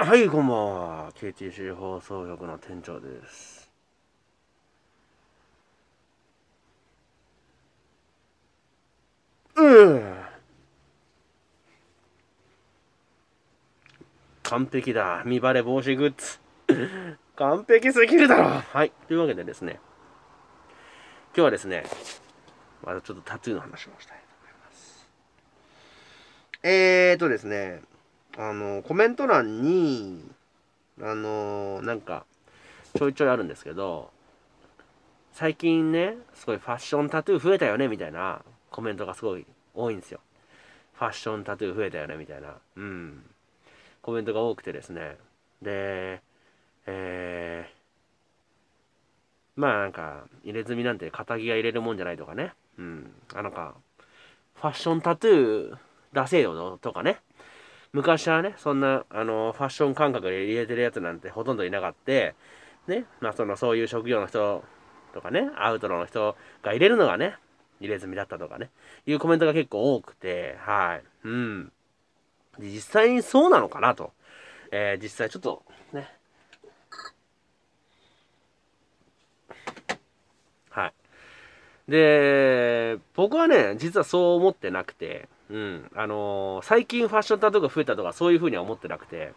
はい、こんばんは。KTC 放送局の店長です。うん。完璧だ。見バレ防止グッズ。完璧すぎるだろはい。というわけでですね、今日はですね、またちょっとタトゥーの話をしたい。えーとですね、あの、コメント欄に、あの、なんか、ちょいちょいあるんですけど、最近ね、すごいファッションタトゥー増えたよね、みたいなコメントがすごい多いんですよ。ファッションタトゥー増えたよね、みたいな、うん、コメントが多くてですね。で、えー、まあなんか、入れ墨なんて肩着が入れるもんじゃないとかね、うん、あなんか、ファッションタトゥーダセーよとかね。昔はね、そんな、あの、ファッション感覚で入れてるやつなんてほとんどいなかった。ね、まあ、その、そういう職業の人とかね、アウトローの人が入れるのがね、入れ墨だったとかね、いうコメントが結構多くて、はい。うん。実際にそうなのかなと。えー、実際ちょっと、ね。はい。で、僕はね、実はそう思ってなくて、うん、あのー、最近ファッションタトゥーが増えたとかそういうふうには思ってなくて、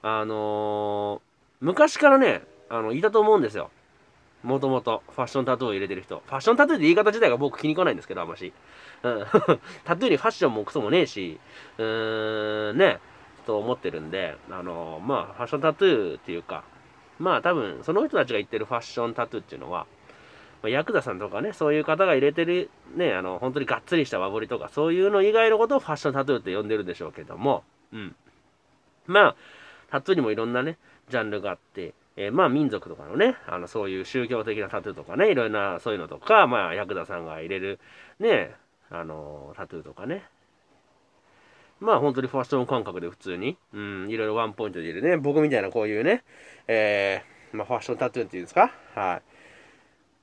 あのー、昔からね、あの、いたと思うんですよ。もともとファッションタトゥーを入れてる人。ファッションタトゥーって言い方自体が僕気に食わないんですけど、あんまし。うん、タトゥーにファッションもクソもねえし、うーん、ね、と思ってるんで、あのー、まあ、ファッションタトゥーっていうか、まあ多分、その人たちが言ってるファッションタトゥーっていうのは、まヤクザさんとかね、そういう方が入れてる、ね、あの、本当にがっつりした和彫りとか、そういうの以外のことをファッションタトゥーって呼んでるんでしょうけども、うん。まあ、タトゥーにもいろんなね、ジャンルがあって、えー、まあ民族とかのね、あのそういう宗教的なタトゥーとかね、いろんなそういうのとか、まあヤクザさんが入れるね、あのー、タトゥーとかね。まあ本当にファッション感覚で普通に、うん、いろいろワンポイントで入れるね、僕みたいなこういうね、えー、まあファッションタトゥーっていうんですかはい。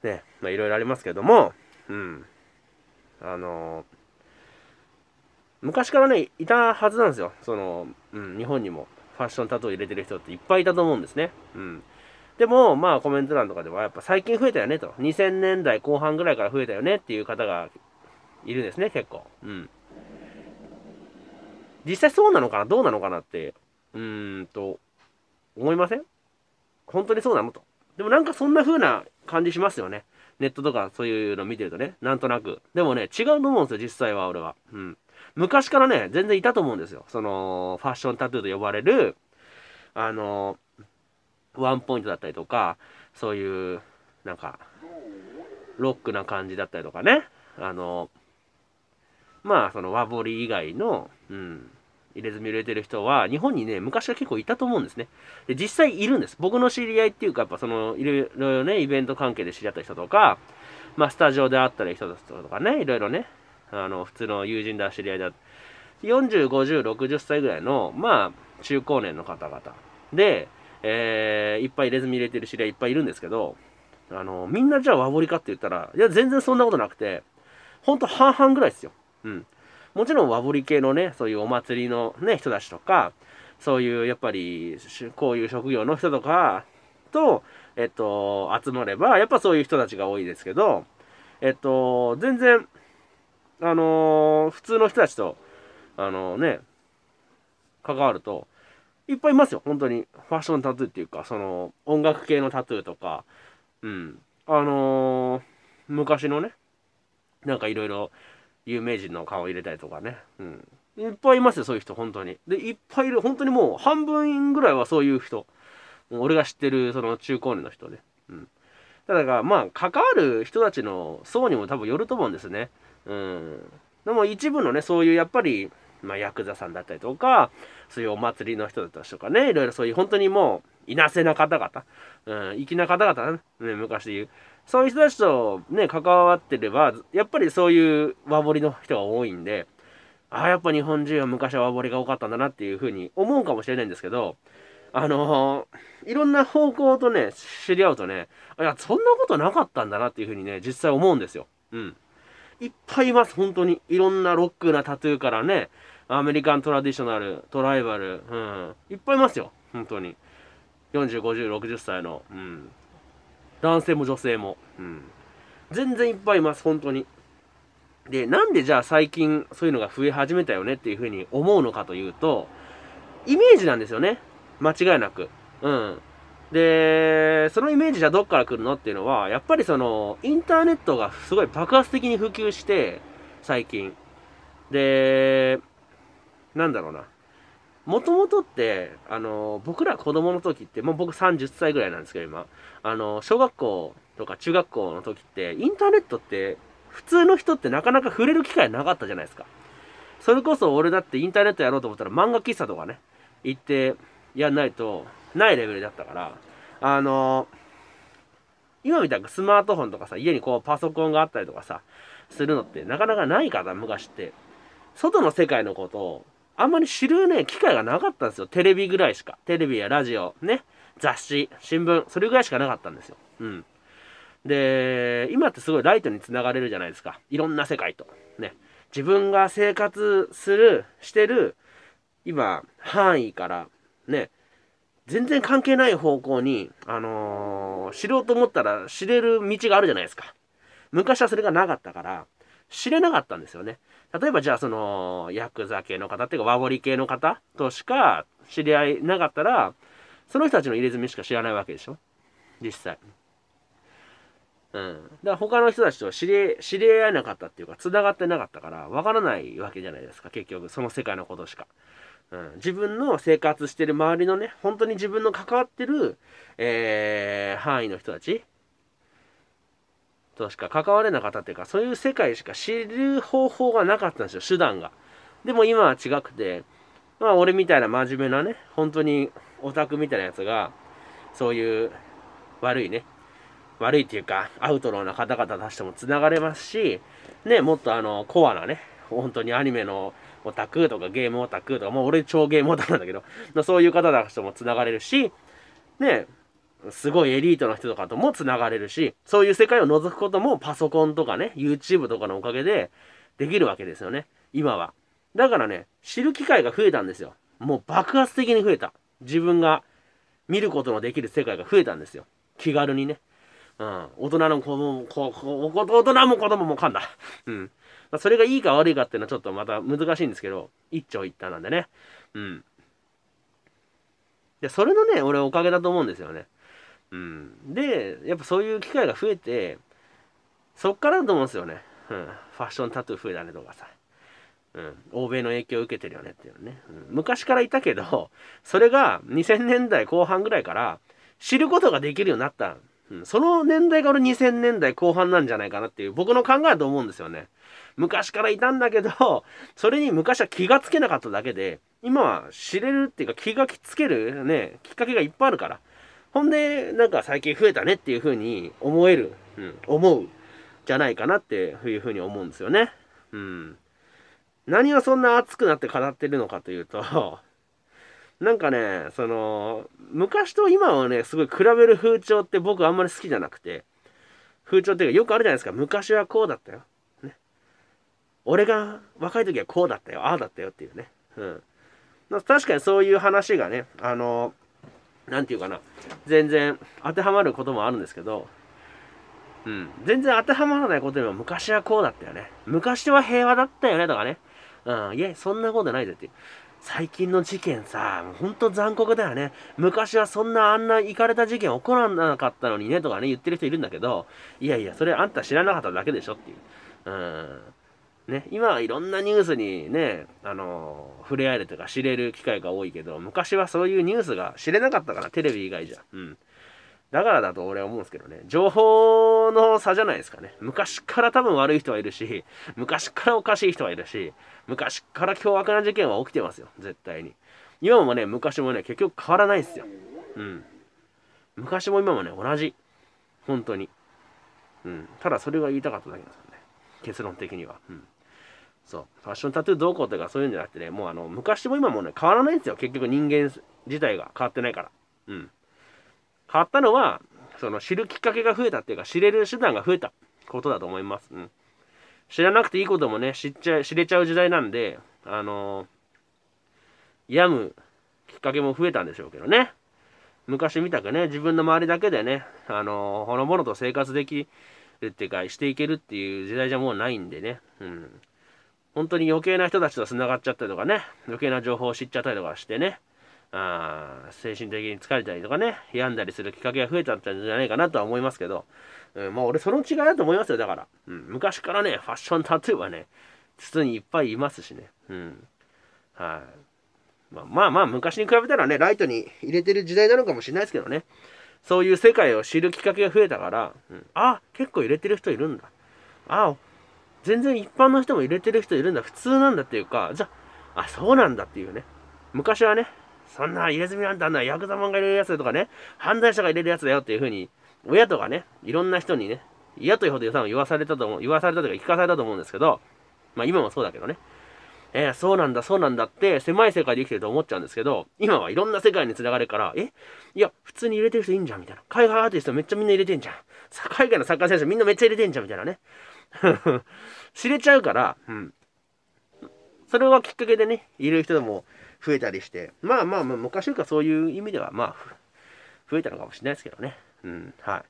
ね、まあいろいろありますけども、うん。あのー、昔からね、いたはずなんですよ。その、うん、日本にもファッションタトゥー入れてる人っていっぱいいたと思うんですね。うん。でも、まあコメント欄とかでは、やっぱ最近増えたよねと。2000年代後半ぐらいから増えたよねっていう方がいるんですね、結構。うん。実際そうなのかなどうなのかなって、うーんと、思いません本当にそうなのと。でもなんかそんな風な感じしますよね。ネットとかそういうの見てるとね、なんとなく。でもね、違うと思うんですよ、実際は俺は。うん。昔からね、全然いたと思うんですよ。その、ファッションタトゥーと呼ばれる、あの、ワンポイントだったりとか、そういう、なんか、ロックな感じだったりとかね。あの、まあ、その和彫り以外の、うん、入れ墨入れてる人は、日本にね、昔は結構いたと思うんですね。で、実際いるんです。僕の知り合いっていうか、やっぱその、いろいろね、イベント関係で知り合った人とか、まあ、スタジオで会ったり人とかね、いろいろね、あの、普通の友人だ、知り合いだ、40、50、60歳ぐらいの、まあ、中高年の方々で、えー、いっぱい入れ墨入れてる知り合いいっぱいいるんですけど、あの、みんなじゃあ和彫りかって言ったら、いや、全然そんなことなくて、ほんと半々ぐらいですよ。うん。もちろん和彫り系のね、そういうお祭りのね、人たちとか、そういうやっぱり、こういう職業の人とかと、えっと、集まれば、やっぱそういう人たちが多いですけど、えっと、全然、あのー、普通の人たちと、あのー、ね、関わると、いっぱいいますよ、本当に。ファッションタトゥーっていうか、その、音楽系のタトゥーとか、うん。あのー、昔のね、なんかいろいろ有名人の顔入れたりとかね。うん。いっぱいいますよ、そういう人、本当に。で、いっぱいいる。本当にもう、半分ぐらいはそういう人。俺が知ってる、その中高年の人で、ね。うん。ただが、まあ、関わる人たちの層にも多分よると思うんですね。うん。でも、一部のね、そういう、やっぱり、まあ、ヤクザさんだったりとか、そういうお祭りの人たちとかね、いろいろそういう、本当にもう、いなせな方々、うん、粋な方々ね、昔で言う、そういう人たちとね、関わってれば、やっぱりそういう和彫りの人が多いんで、ああ、やっぱ日本人は昔は和彫りが多かったんだなっていうふうに思うかもしれないんですけど、あのー、いろんな方向とね、知り合うとね、いや、そんなことなかったんだなっていうふうにね、実際思うんですよ。うん。いっぱいいます、本当に。いろんなロックなタトゥーからね、アメリカントラディショナル、トライバル、うん。いっぱいいますよ、本当に。40、50、60歳の、うん、男性も女性も。うん。全然いっぱいいます、本当に。で、なんでじゃあ最近そういうのが増え始めたよねっていうふうに思うのかというと、イメージなんですよね。間違いなく。うん。で、そのイメージじゃどっから来るのっていうのは、やっぱりその、インターネットがすごい爆発的に普及して、最近。で、なんだろうな。もともとって、あの、僕ら子供の時って、もう僕30歳ぐらいなんですけど、今。あの、小学校とか中学校の時って、インターネットって、普通の人ってなかなか触れる機会なかったじゃないですか。それこそ俺だってインターネットやろうと思ったら漫画喫茶とかね、行ってやんないと、ないレベルだったから、あの、今みたいにスマートフォンとかさ、家にこうパソコンがあったりとかさ、するのってなかなかないから、昔って。外の世界のことをあんまり知るね、機会がなかったんですよ。テレビぐらいしか。テレビやラジオ、ね、雑誌、新聞、それぐらいしかなかったんですよ。うん。で、今ってすごいライトにつながれるじゃないですか。いろんな世界と。ね。自分が生活する、してる、今、範囲から、ね、全然関係ない方向に、あのー、知ろうと思ったら知れる道があるじゃないですか。昔はそれがなかったから、知れなかったんですよね。例えばじゃあそのヤクザ系の方っていうか和彫リ系の方としか知り合いなかったらその人たちの入れ墨しか知らないわけでしょ実際。うん。だから他の人たちと知り知り合えなかったっていうか繋がってなかったからわからないわけじゃないですか結局その世界のことしか。うん、自分の生活してる周りのね、本当に自分の関わってる、えー、範囲の人たちとしか関われなかったていうかそういう世界しか知る方法がなかったんですよ手段がでも今は違くてまあ俺みたいな真面目なね本当にオタクみたいなやつがそういう悪いね悪いっていうかアウトローな方々たちともつながれますしねもっとあのコアなね本当にアニメのオタクとかゲームオタクとかもう俺超ゲームオタクなんだけどそういう方たちともつながれるしねすごいエリートの人とかともつながれるし、そういう世界を覗くこともパソコンとかね、YouTube とかのおかげでできるわけですよね。今は。だからね、知る機会が増えたんですよ。もう爆発的に増えた。自分が見ることのできる世界が増えたんですよ。気軽にね。うん。大人の子供も、ここ大人も子供もかんだ。うん。まそれがいいか悪いかっていうのはちょっとまた難しいんですけど、一長一短なんでね。うん。で、それのね、俺おかげだと思うんですよね。うん、でやっぱそういう機会が増えてそっからだと思うんですよね、うん、ファッションタトゥー増えたねとかさ、うん、欧米の影響を受けてるよねっていうね、うん、昔からいたけどそれが2000年代後半ぐらいから知ることができるようになった、うん、その年代が俺2000年代後半なんじゃないかなっていう僕の考えだと思うんですよね昔からいたんだけどそれに昔は気がつけなかっただけで今は知れるっていうか気がつけるねきっかけがいっぱいあるからほんで、なんか最近増えたねっていうふうに思える、うん、思う、じゃないかなっていうふうに思うんですよね。うん。何をそんな熱くなって語ってるのかというと なんかね、その、昔と今をね、すごい比べる風潮って僕あんまり好きじゃなくて、風潮っていうかよくあるじゃないですか、昔はこうだったよ。ね。俺が若い時はこうだったよ、ああだったよっていうね。うん。確かにそういう話がね、あの、何て言うかな全然当てはまることもあるんですけどうん、全然当てはまらないことにも昔はこうだったよね。昔は平和だったよねとかね。うん、いえそんなことないぜって最近の事件さ、もうほんと残酷だよね。昔はそんなあんな行かれた事件起こらなかったのにねとかね、言ってる人いるんだけど、いやいや、それあんた知らなかっただけでしょっていう。うん。ね、今はいろんなニュースにね、あのー、触れ合えるとか知れる機会が多いけど、昔はそういうニュースが知れなかったから、テレビ以外じゃ。うん。だからだと俺は思うんですけどね、情報の差じゃないですかね。昔から多分悪い人はいるし、昔からおかしい人はいるし、昔から凶悪な事件は起きてますよ、絶対に。今もね、昔もね、結局変わらないですよ。うん。昔も今もね、同じ。本当に。うん。ただそれが言いたかっただけなんですよね。結論的には。うん。そうファッションタトゥーどうこうとかそういうんじゃなくてねもうあの昔も今もね変わらないんですよ結局人間自体が変わってないからうん変わったのはその知るきっかけが増えたっていうか知れる手段が増えたことだと思います、うん、知らなくていいこともね知っちゃ知れちゃう時代なんであのー、病むきっかけも増えたんでしょうけどね昔みたくね自分の周りだけでねあのー、ほのぼのと生活できるっていうかしていけるっていう時代じゃもうないんでねうん本当に余計な人たちと繋がっちゃったりとかね、余計な情報を知っちゃったりとかしてね、あ精神的に疲れたりとかね、病んだりするきっかけが増えたんじゃないかなとは思いますけど、うん、もう俺その違いだと思いますよ、だから。うん、昔からね、ファッションタトゥーはね、筒にいっぱいいますしね。うん。はい、まあ。まあまあ、昔に比べたらね、ライトに入れてる時代なのかもしれないですけどね。そういう世界を知るきっかけが増えたから、うん、あ、結構入れてる人いるんだ。あ、全然一般の人も入れてる人いるんだ、普通なんだっていうか、じゃあ、そうなんだっていうね。昔はね、そんな入れ墨なんてあんなヤクザマンが入れるやつとかね、犯罪者が入れるやつだよっていうふうに、親とかね、いろんな人にね、嫌というほど算を言わされたと思う、言わされたというか聞かされたと思うんですけど、まあ今もそうだけどね。えー、そうなんだ、そうなんだって、狭い世界で生きてると思っちゃうんですけど、今はいろんな世界に繋がるから、えいや、普通に入れてる人いいんじゃん、みたいな。海外アーティストめっちゃみんな入れてんじゃん。海外のサッカー選手みんなめっちゃ入れてんじゃん、みたいなね。知れちゃうから、うん。それはきっかけでね、いる人でも増えたりして、まあまあまあ、昔よりかそういう意味では、まあ、増えたのかもしれないですけどね。うん、はい。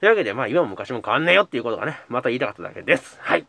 というわけで、まあ今も昔も変わんねえよっていうことがね、また言いたかっただけです。はい。